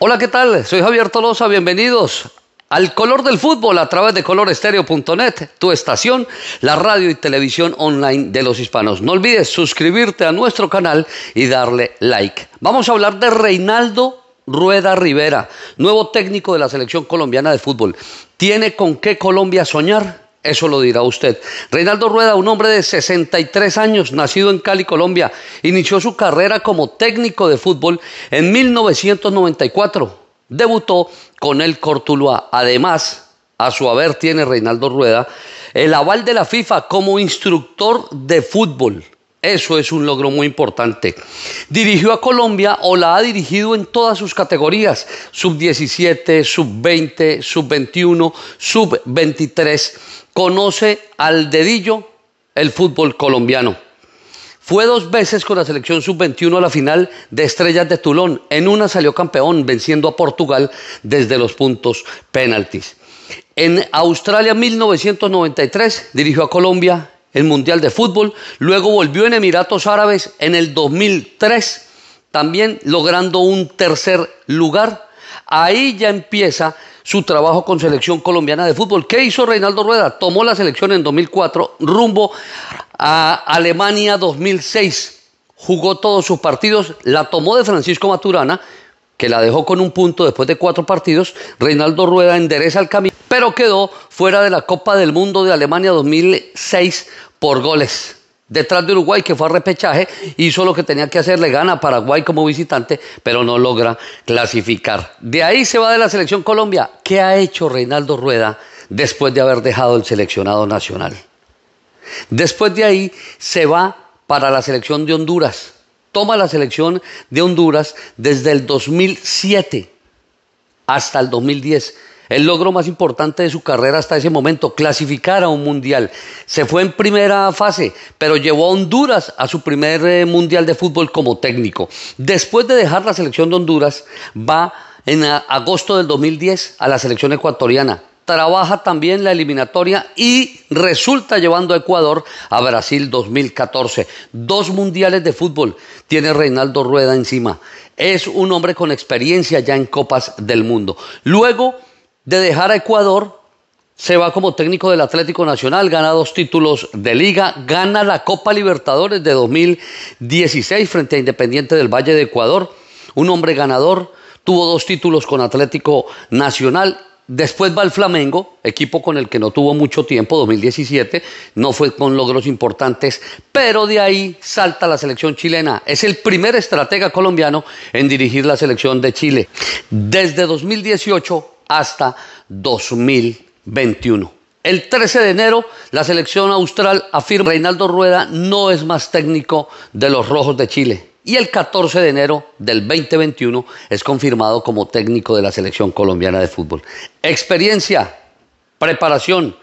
Hola, ¿qué tal? Soy Javier Tolosa, bienvenidos al color del fútbol a través de colorestereo.net, tu estación, la radio y televisión online de los hispanos. No olvides suscribirte a nuestro canal y darle like. Vamos a hablar de Reinaldo Rueda Rivera, nuevo técnico de la selección colombiana de fútbol. ¿Tiene con qué Colombia soñar? Eso lo dirá usted. Reinaldo Rueda, un hombre de 63 años, nacido en Cali, Colombia, inició su carrera como técnico de fútbol en 1994. Debutó con el Cortuluá. Además, a su haber tiene Reinaldo Rueda el aval de la FIFA como instructor de fútbol. Eso es un logro muy importante. Dirigió a Colombia o la ha dirigido en todas sus categorías, sub 17, sub 20, sub 21, sub 23. Conoce al dedillo el fútbol colombiano. Fue dos veces con la selección sub-21 a la final de Estrellas de Tulón. En una salió campeón venciendo a Portugal desde los puntos penaltis. En Australia 1993 dirigió a Colombia el Mundial de Fútbol. Luego volvió en Emiratos Árabes en el 2003, también logrando un tercer lugar. Ahí ya empieza su trabajo con selección colombiana de fútbol. ¿Qué hizo Reinaldo Rueda? Tomó la selección en 2004 rumbo a Alemania 2006. Jugó todos sus partidos, la tomó de Francisco Maturana, que la dejó con un punto después de cuatro partidos. Reinaldo Rueda endereza el camino, pero quedó fuera de la Copa del Mundo de Alemania 2006 por goles. Detrás de Uruguay, que fue a repechaje, hizo lo que tenía que hacer, le gana a Paraguay como visitante, pero no logra clasificar. De ahí se va de la selección Colombia. ¿Qué ha hecho Reinaldo Rueda después de haber dejado el seleccionado nacional? Después de ahí se va para la selección de Honduras. Toma la selección de Honduras desde el 2007 hasta el 2010. El logro más importante de su carrera hasta ese momento, clasificar a un mundial. Se fue en primera fase, pero llevó a Honduras a su primer eh, mundial de fútbol como técnico. Después de dejar la selección de Honduras, va en eh, agosto del 2010 a la selección ecuatoriana. Trabaja también la eliminatoria y resulta llevando a Ecuador a Brasil 2014. Dos mundiales de fútbol tiene Reinaldo Rueda encima. Es un hombre con experiencia ya en Copas del Mundo. Luego de dejar a Ecuador, se va como técnico del Atlético Nacional, gana dos títulos de liga, gana la Copa Libertadores de 2016 frente a Independiente del Valle de Ecuador, un hombre ganador, tuvo dos títulos con Atlético Nacional. Después va el Flamengo, equipo con el que no tuvo mucho tiempo, 2017, no fue con logros importantes, pero de ahí salta la selección chilena. Es el primer estratega colombiano en dirigir la selección de Chile. Desde 2018 hasta 2021. El 13 de enero, la selección austral afirma Reinaldo Rueda no es más técnico de los Rojos de Chile. Y el 14 de enero del 2021 es confirmado como técnico de la selección colombiana de fútbol. Experiencia, preparación,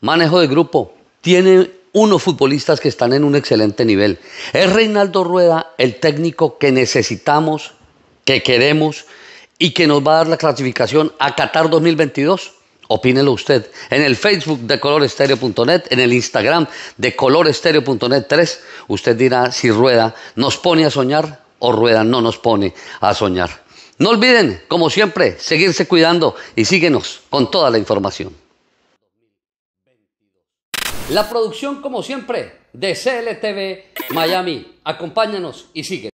manejo de grupo. Tiene unos futbolistas que están en un excelente nivel. Es Reinaldo Rueda el técnico que necesitamos, que queremos y que nos va a dar la clasificación a Qatar 2022? Opínelo usted. En el Facebook de colorestereo.net, en el Instagram de colorestereo.net 3, usted dirá si Rueda nos pone a soñar o Rueda no nos pone a soñar. No olviden, como siempre, seguirse cuidando y síguenos con toda la información. La producción, como siempre, de CLTV Miami. Acompáñanos y sigue.